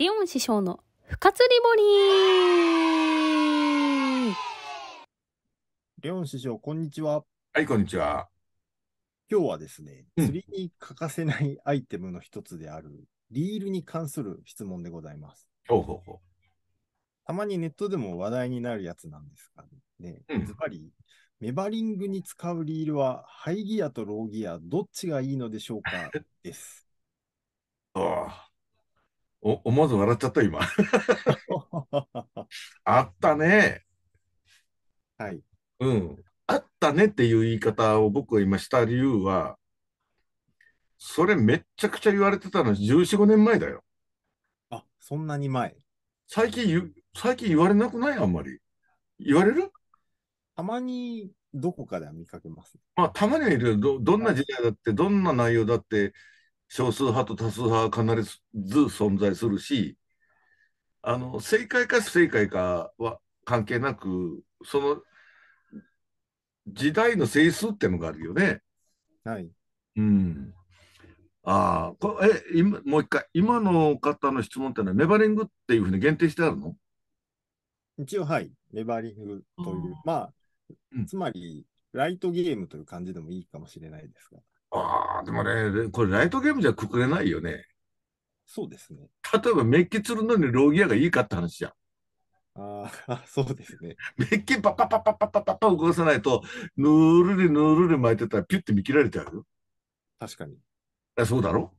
リオン師匠の不活リボリーレオン師匠、こんにちは。はい、こんにちは。今日はですね、釣りに欠かせないアイテムの一つである、リールに関する質問でございます。ほうほうほう。たまにネットでも話題になるやつなんですかねズバリ、メバリングに使うリールは、ハイギアとローギア、どっちがいいのでしょうかです。ああ思わず笑っちゃった、今。あったね。はい。うん。あったねっていう言い方を僕が今した理由は、それめっちゃくちゃ言われてたの14、5年前だよ。あ、そんなに前。最近、最近言われなくないあんまり。言われるたまにどこかでは見かけます、まあ、たまにはいるど。どんな時代だって、どんな内容だって、少数派と多数派は必ず存在するし、あの正解か不正解かは関係なく、その時代の性質っていうのがあるよね。はい。うん。ああ、こえ今もう一回、今の方の質問ってのは、ネバリングっていうふうに限定してあるの一応、はい、ネバリングという、あまあ、うん、つまり、ライトゲームという感じでもいいかもしれないですが。ああ、でもね、これライトゲームじゃくくれないよね。そうですね。例えばメッキ釣るのにローギアがいいかって話じゃん。ああ、そうですね。メッキパパパパパパパパ動かさないと、ぬるりぬるり巻いてたらピュッて見切られちゃうよ。確かに。あそうだろ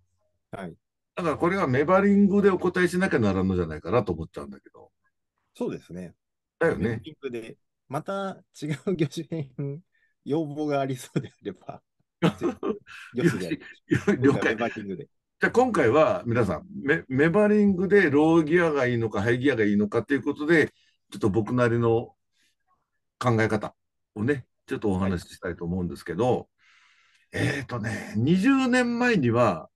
はい。だからこれがメバリングでお答えしなきゃならんのじゃないかなと思っちゃうんだけど。そうですね。だよね。メバリングで、また違う魚種編要望がありそうであれば。よし了解。じゃあ今回は皆さんメ、メバリングでローギアがいいのか、ハイギアがいいのかということで、ちょっと僕なりの考え方をね、ちょっとお話ししたいと思うんですけど、はい、えっ、とね、20年前には、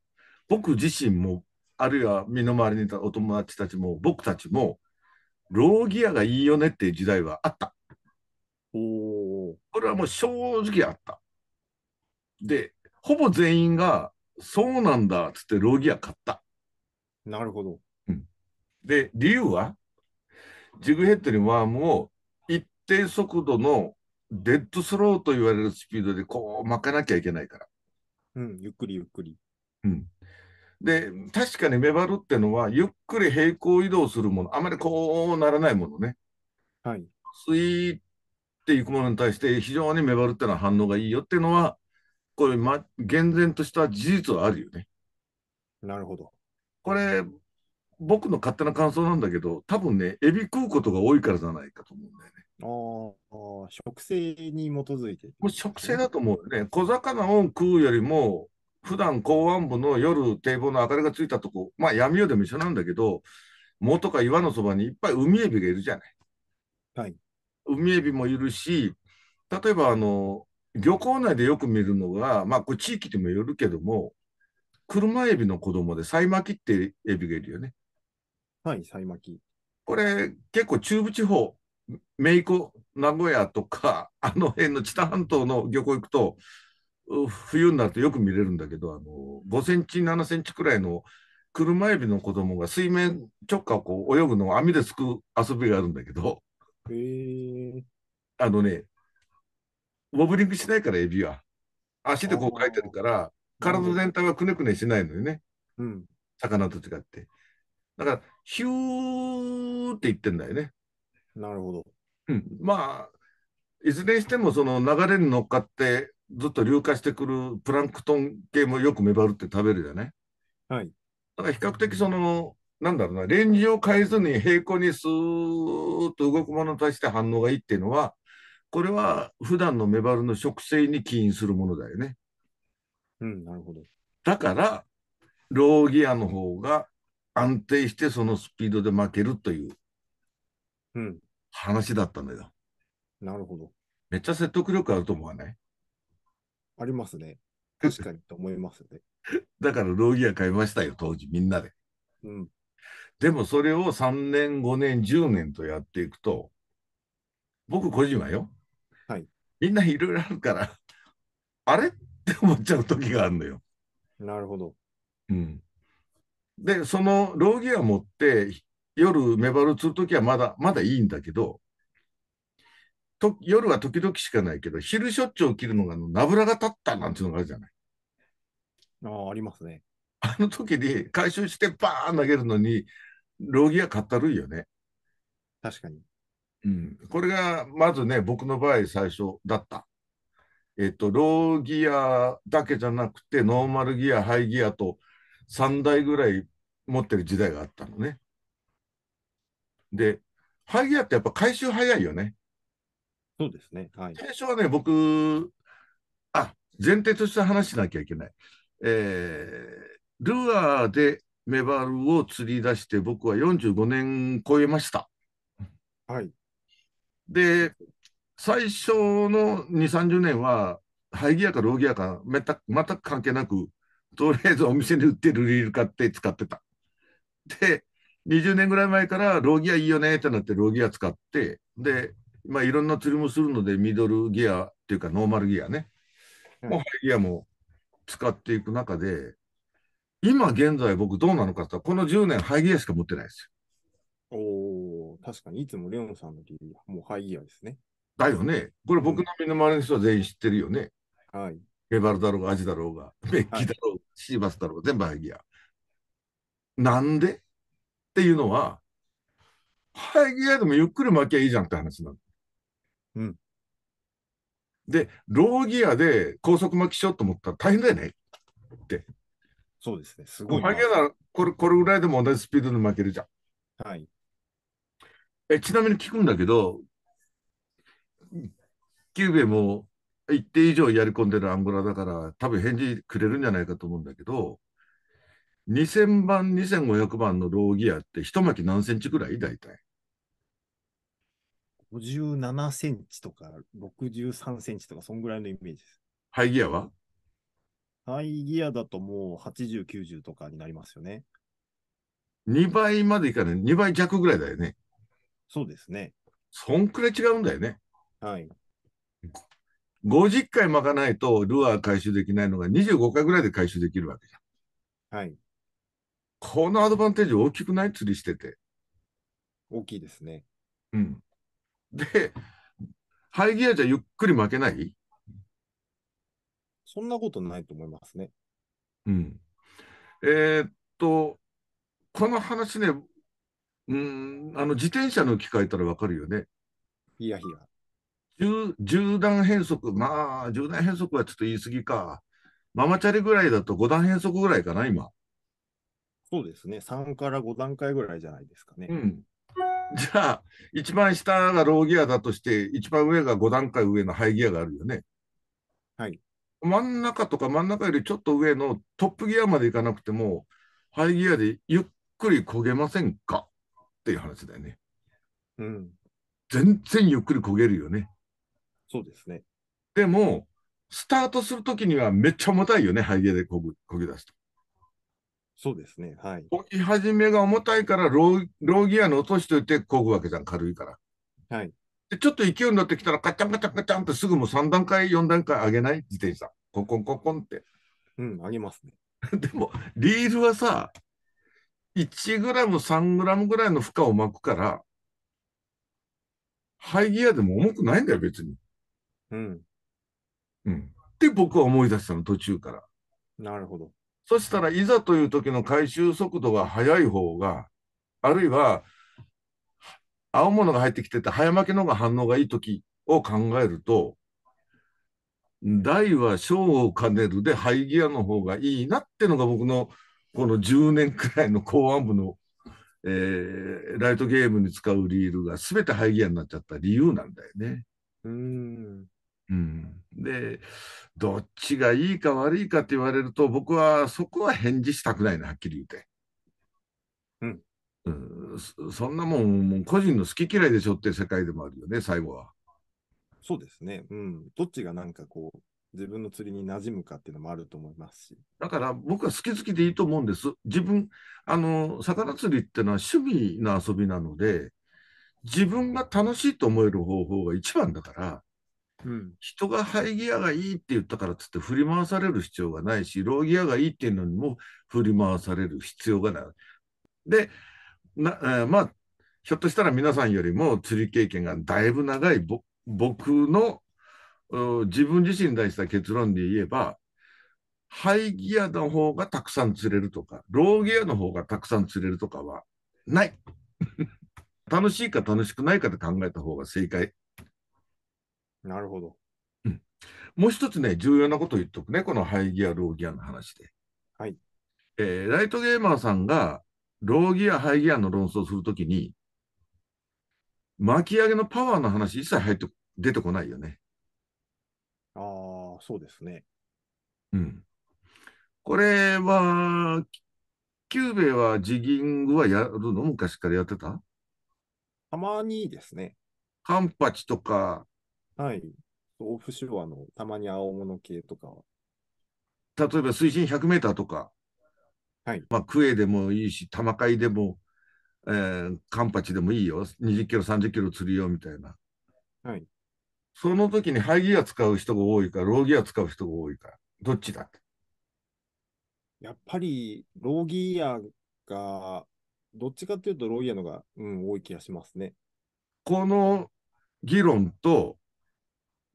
僕自身も、あるいは身の回りにいたお友達たちも、僕たちも、ローギアがいいよねっていう時代はあった。おこれはもう正直あった。で、ほぼ全員が、そうなんだっつってローギア買った。なるほど。うん、で、理由は、ジグヘッドにワームを一定速度のデッドスローと言われるスピードでこう巻かなきゃいけないから。うん、ゆっくりゆっくり。うん、で、確かにメバルってのは、ゆっくり平行移動するもの、あまりこうならないものね。はい。スイーっていくものに対して、非常にメバルってのは反応がいいよっていうのは、これ、ま、厳然とした事実はあるよね。なるほど。これ、僕の勝手な感想なんだけど、多分ね、エビ食うことが多いからじゃないかと思うんだよね。ああ、食性に基づいて、もう食性だと思うよね。小魚を食うよりも、普段港湾部の夜、堤防の明かりがついたとこ、まあ闇夜でも一緒なんだけど、藻とか岩のそばにいっぱい海エビがいるじゃない。はい。海エビもいるし、例えばあの、漁港内でよく見るのが、まあ、これ地域でもよるけども、車エビの子供でサイマキってエビがいるよね。はい、サイマキ。これ、結構中部地方、メイコ、名古屋とか、あの辺の知多半島の漁港行くと、冬になるとよく見れるんだけど、あの5センチ、7センチくらいの車エビの子供が水面直下をこう泳ぐのを網ですくう遊びがあるんだけど、あのね、ボブリングしないから、エビは。足でこうかいてるから、体全体はくねくねしないのよね。うん。魚と違って。だから、ヒューって言ってんだよね。なるほど。うん。まあ、いずれにしても、その流れに乗っかって、ずっと流化してくるプランクトン系もよくメバルって食べるじゃはい。だから比較的その、なんだろうな、レンジを変えずに平行にスーッと動くものに対して反応がいいっていうのは、これは普段のメバルの植生に起因するものだよね。うん、なるほど。だから、ローギアの方が安定してそのスピードで負けるという話だったのよ。うん、なるほど。めっちゃ説得力あると思わないありますね。確かにと思いますね。だからローギア買いましたよ、当時みんなで。うん。でもそれを3年、5年、10年とやっていくと、僕個人はよ、みんないろいろあるから、あれって思っちゃう時があるのよ。なるほど。うん、で、その老儀は持って、夜、メバル釣るときはまだ、まだいいんだけど、と夜は時々しかないけど、昼しょっちゅう切るのが、ナブラが立ったなんていうのがあるじゃない。ああ、ありますね。あの時に回収してバーン投げるのに、ロギアかったるいよね。確かに。うん、これがまずね、僕の場合最初だった。えっと、ローギアだけじゃなくて、ノーマルギア、ハイギアと3台ぐらい持ってる時代があったのね。で、ハイギアってやっぱ回収早いよね。そうですね。はい、最初はね、僕、あ前提として話しなきゃいけない。えー、ルアーでメバルを釣り出して、僕は45年超えました。はい。で、最初の2、30年は、ハイギアかローギアか全く、全く関係なく、とりあえずお店に売ってるリール買って使ってた。で、20年ぐらい前からローギアいいよねってなってローギア使って、で、まあいろんな釣りもするのでミドルギアっていうかノーマルギアね、うん、もうギアも使っていく中で、今現在僕どうなのかってこの10年ハイギアしか持ってないですおお確かにいつもレオンさんのリリーもうハイギアですね。だよね。これ僕の身の回りの人は全員知ってるよね。はい。ヘバルだろうが、アジだろうが、メッキだろう、はい、シーバスだろう、全部ハイギア。なんでっていうのは、ハイギアでもゆっくり巻きゃいいじゃんって話なの。うん。で、ローギアで高速巻きしようと思ったら大変だよねって。そうですね、すごい。ハイギアならこれこれぐらいでも同じスピードで巻けるじゃん。はい。えちなみに聞くんだけど、キューベも一定以上やり込んでるアンゴラだから、多分返事くれるんじゃないかと思うんだけど、2000番、2500番のローギアって一巻何センチぐらい大体。57センチとか63センチとか、そんぐらいのイメージです。ハイギアはハイギアだともう80、90とかになりますよね。2倍までいかない、2倍弱ぐらいだよね。そうですね。そんくらい違うんだよね。はい。50回巻かないとルアー回収できないのが25回ぐらいで回収できるわけじゃん。はい。このアドバンテージ大きくない釣りしてて。大きいですね。うん。で、ハイギアじゃゆっくり負けないそんなことないと思いますね。うん。えー、っと、この話ね、うん、あの自転車の機械換たらわかるよね。いやいや。10段変速、まあ、10段変速はちょっと言い過ぎか。ママチャリぐらいだと5段変速ぐらいかな、今。そうですね、3から5段階ぐらいじゃないですかね。うん、じゃあ、一番下がローギアだとして、一番上が5段階上のハイギアがあるよね。はい。真ん中とか真ん中よりちょっと上のトップギアまでいかなくても、ハイギアでゆっくり焦げませんかっていう話だよね。うん。全然ゆっくり焦げるよね。そうですね。でも、スタートするときにはめっちゃ重たいよね、ハイエでこぐこげ出すと。そうですね。はい。こぎ始めが重たいからロー、ローギアの落としといてこぐわけじゃん、軽いから。はい。で、ちょっと勢いになってきたら、カチャンカチャンカチャンってすぐもう3段階、4段階上げない自転車。コンコンコンコンって。うん、上げますね。でも、リールはさ、1グラム、3グラムぐらいの負荷を巻くから、ハイギアでも重くないんだよ、別に。うん。うん。って僕は思い出したの、途中から。なるほど。そしたらいざという時の回収速度が速い方が、あるいは、青物が入ってきてて、早巻きの方が反応がいい時を考えると、大は小を兼ねるで、ハイギアの方がいいなってのが僕のこの10年くらいの公安部の、えー、ライトゲームに使うリールが全てハイギアになっちゃった理由なんだよね。うんうん、でどっちがいいか悪いかって言われると僕はそこは返事したくないなはっきり言うて。うんうん、そんなもん、もう個人の好き嫌いでしょって世界でもあるよね、最後は。そうですね。うん。どっちがなんかこう、自分の釣りに馴染むかっていうのもあると思いますし。だから僕は好き好きでいいと思うんです。自分、あの、魚釣りっていうのは趣味の遊びなので、自分が楽しいと思える方法が一番だから、うん、人がハイギアがいいって言ったからっつって振り回される必要がないし、ローギアがいいっていうのにも振り回される必要がない。で、なえー、まあ、ひょっとしたら皆さんよりも釣り経験がだいぶ長い僕の自分自身に対した結論で言えば、ハイギアの方がたくさん釣れるとか、ローギアの方がたくさん釣れるとかはない。楽しいか楽しくないかで考えた方が正解。なるほど。うん、もう一つね、重要なこと言っとくね、このハイギア、ローギアの話で。はい。えー、ライトゲーマーさんが、ローギア、ハイギアの論争するときに、巻き上げのパワーの話一切入って、出てこないよね。そうですね。うん。これは、久兵衛はジギングはやるの昔からやってたたまにですね。カンパチとか。はい。オフシロアのたまに青物系とか例えば水深100メーターとか。はい。まあ、クエでもいいし、タマカイでも、えー、カンパチでもいいよ。20キロ、30キロ釣りよみたいな。はい。その時にハイギア使う人が多いか、ローギア使う人が多いか、どっちだやっぱり、ローギアが、どっちかっていうとローギアのが、うん、多い気がしますね。この議論と、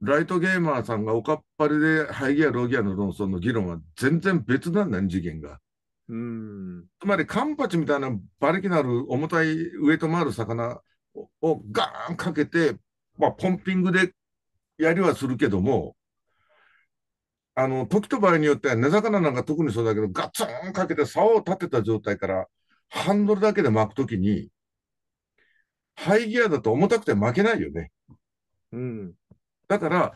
ライトゲーマーさんがおかっぱりでハイギア、ローギアの論争の議論は全然別なんだね、次元が。うんつまりカンパチみたいな馬力のある重たい上と回る魚をガーンかけて、まあ、ポンピングでやりはするけども、あの、時と場合によっては、根魚なんか特にそうだけど、ガツンかけて竿を立てた状態から、ハンドルだけで巻くときに、ハイギアだと重たくて巻けないよね。うん。だから、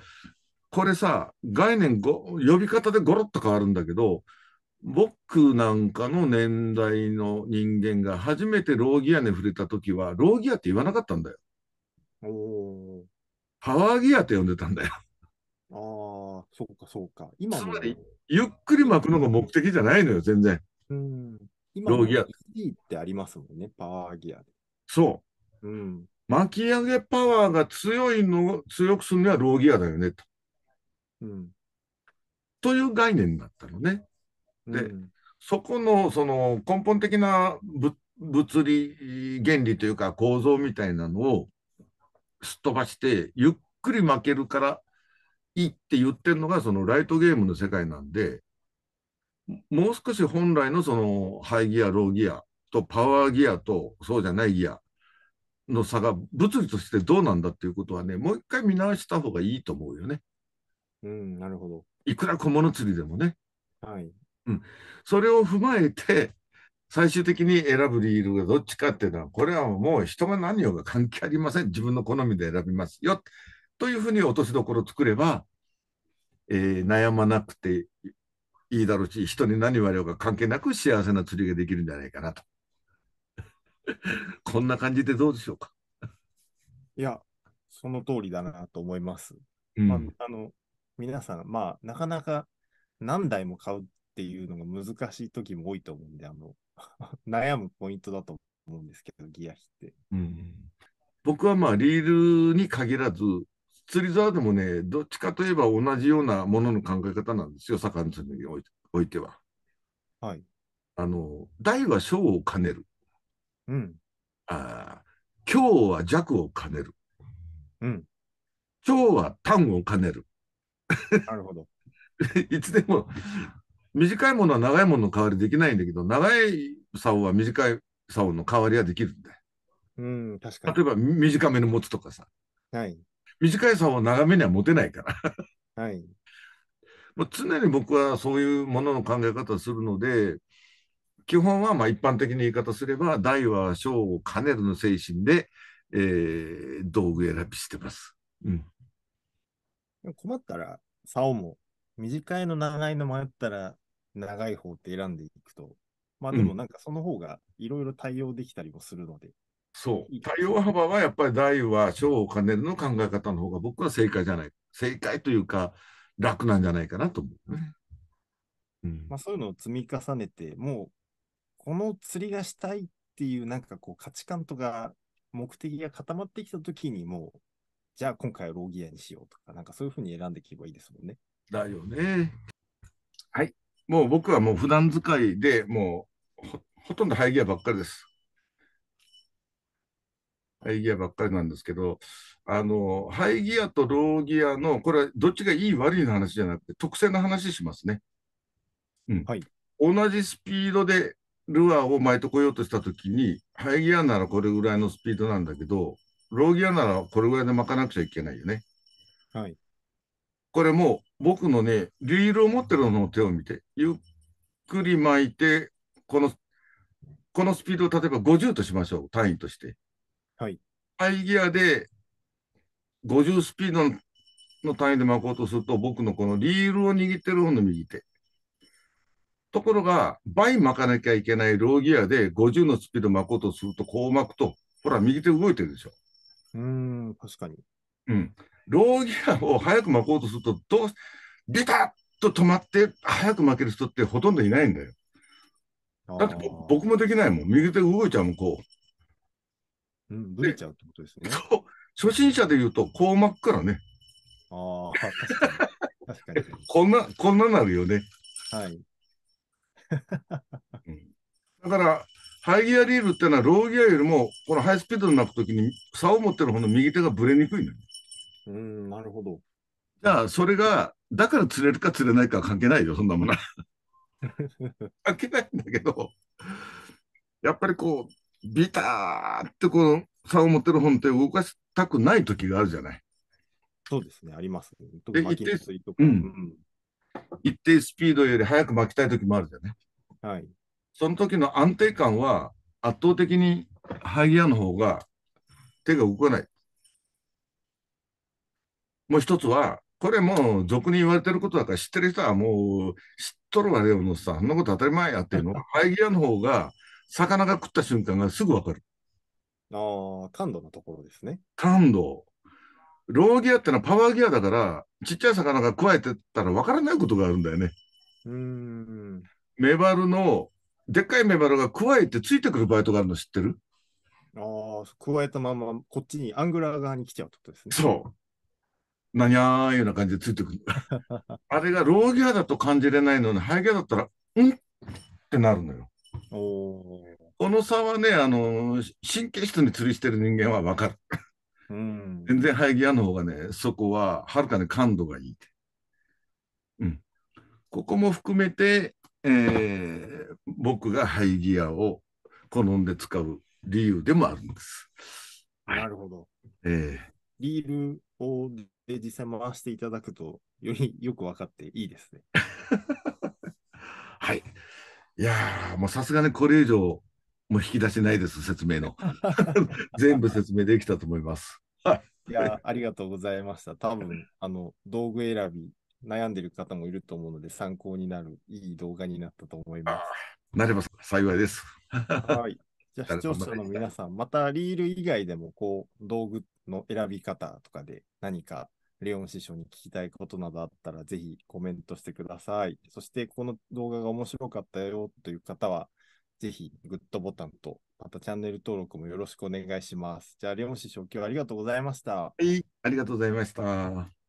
これさ、概念ご、呼び方でゴロッと変わるんだけど、僕なんかの年代の人間が初めてローギアに触れた時は、ローギアって言わなかったんだよ。パワーギアって呼んでたんだよ。ああ、そうか、そうか。今つまり、ゆっくり巻くのが目的じゃないのよ、全然。うん。今、ローギア。ってありますもんね、パワーギアで。そう。うん。巻き上げパワーが強いのを強くするにはローギアだよね、と。うん。という概念だったのね。で、うん、そこの、その、根本的な物理原理というか構造みたいなのを、すっ飛ばして、ゆっくり負けるからいいって言ってるのが、そのライトゲームの世界なんで、もう少し本来のそのハイギア、ローギアとパワーギアとそうじゃないギアの差が物理としてどうなんだっていうことはね、もう一回見直した方がいいと思うよね。うん、なるほど。いくら小物釣りでもね。はい。うん。それを踏まえて、最終的に選ぶ理由がどっちかっていうのは、これはもう人が何をが関係ありません。自分の好みで選びますよ。というふうに落としどころを作れば、えー、悩まなくていいだろうし、人に何言われようが関係なく幸せな釣りができるんじゃないかなと。こんな感じでどうでしょうか。いや、その通りだなと思います。うん、まあ、あの皆さん、まあ、なかなか何台も買うっていうのが難しい時も多いと思うんで、あの 悩むポイントだと思うんですけど、ギア比って。うん、僕はまあ、リールに限らず、釣り竿でもね、どっちかといえば同じようなものの考え方なんですよ、魚釣りにおいては。はい。あの、大は小を兼ねる。うん。ああ、強は弱を兼ねる。うん。長は単を兼ねる。なるほど。いつでも短いものは長いものの代わりできないんだけど、長い竿は短い竿の代わりはできるんだよ。うん、確かに。例えば短めの持つとかさ。はい。短い竿は長めには持てないからはい。もう常に僕はそういうものの考え方をするので、基本はまあ一般的に言い方すれば、大は小を兼ねるの精神で、えー、道具選びしてます。うん、困ったら、竿も短いの長いの迷ったら、長い方って選んでいくと、まあでもなんかその方がいろいろ対応できたりもするので。うん、そう対応幅はやっぱり大は小を兼ねるの考え方の方が僕は正解じゃない正解というか楽なんじゃないかなと思う、ね、うん、まあ、そういうのを積み重ねてもうこの釣りがしたいっていうなんかこう価値観とか目的が固まってきた時にもうじゃあ今回はローギアにしようとかなんかそういうふうに選んでいけばいいですもんね。だよね。はい。もう僕はもう普段使いで、もうほほとんどハイギアばっかりです。ハイギアばっかりなんですけど、あの、ハイギアとローギアの、これはどっちがいい悪いの話じゃなくて、特性の話しますね。うん。はい。同じスピードでルアーを巻いてこようとしたときに、ハイギアならこれぐらいのスピードなんだけど、ローギアならこれぐらいで巻かなくちゃいけないよね。はい。これも僕のね、リールを持ってるのの手を見て、ゆっくり巻いて、この、このスピードを例えば50としましょう、単位として。はい。ハイギアで50スピードの単位で巻こうとすると、僕のこのリールを握ってる方の右手。ところが、倍巻かなきゃいけないローギアで50のスピード巻こうとすると、こう巻くと、ほら、右手動いてるでしょ。うん、確かに。うん。ローギアを早く巻こうとすると、どう、ビタッと止まって、早く巻ける人ってほとんどいないんだよ。だって僕もできないもん。右手動いちゃうもん、こう。うん、ぶれちゃうってことですね。初心者で言うと、こう巻くからね。ああ、確かに。こんな、こんななるよね。はい。うん、だから、ハイギアリールってのは、ローギアよりも、このハイスピードになくときに、竿を持ってる方の右手がぶれにくいのよ。うん、なるほど。じゃあ、それが、だから釣れるか釣れないかは関係ないよ、そんなものは。関係ないんだけど、やっぱりこう、ビターってこの差を持ってる本って動かしたくない時があるじゃない。そうですね、あります、ね。特に巻きとうん、一定スピードより早く巻きたい時もあるじゃない。はい。その時の安定感は圧倒的にハイギアの方が手が動かない。もう一つは、これもう俗に言われてることだから知ってる人はもう知っとるわよのさ、そんなこと当たり前やっていうのは、イギアの方が、魚が食った瞬間がすぐわかる。ああ、感度のところですね。感度。ローギアってのはパワーギアだから、ちっちゃい魚が加えてたらわからないことがあるんだよね。うん。メバルの、でっかいメバルが加えてついてくるバイトがあるの知ってるああ、加えたままこっちにアングラー側に来ちゃうってことですね。そう。なにゃーいうような感じでついてくる。あれがローギアだと感じれないのに、ハイギアだったら、うんってなるのよ。この差はね、あの、神経質に釣りしてる人間はわかる。うん、全然ハイギアの方がね、そこははるかに感度がいい。うん。ここも含めて、えー、僕がハイギアを好んで使う理由でもあるんです。なるほど。えー、リールを実際回していただくと、よりよく分かっていいですね。はい。いやもうさすがにこれ以上、もう引き出しないです、説明の。全部説明できたと思います。いや、ありがとうございました。多分、あの、道具選び、悩んでる方もいると思うので、参考になるいい動画になったと思います。なれば幸いです。はい。じゃあ、視聴者の皆さん、またリール以外でも、こう、道具の選び方とかで何かレオン師匠に聞きたいことなどあったら、ぜひコメントしてください。そして、この動画が面白かったよという方は、ぜひグッドボタンと、またチャンネル登録もよろしくお願いします。じゃあ、レオン師匠、今日はありがとうございました。はい、ありがとうございました。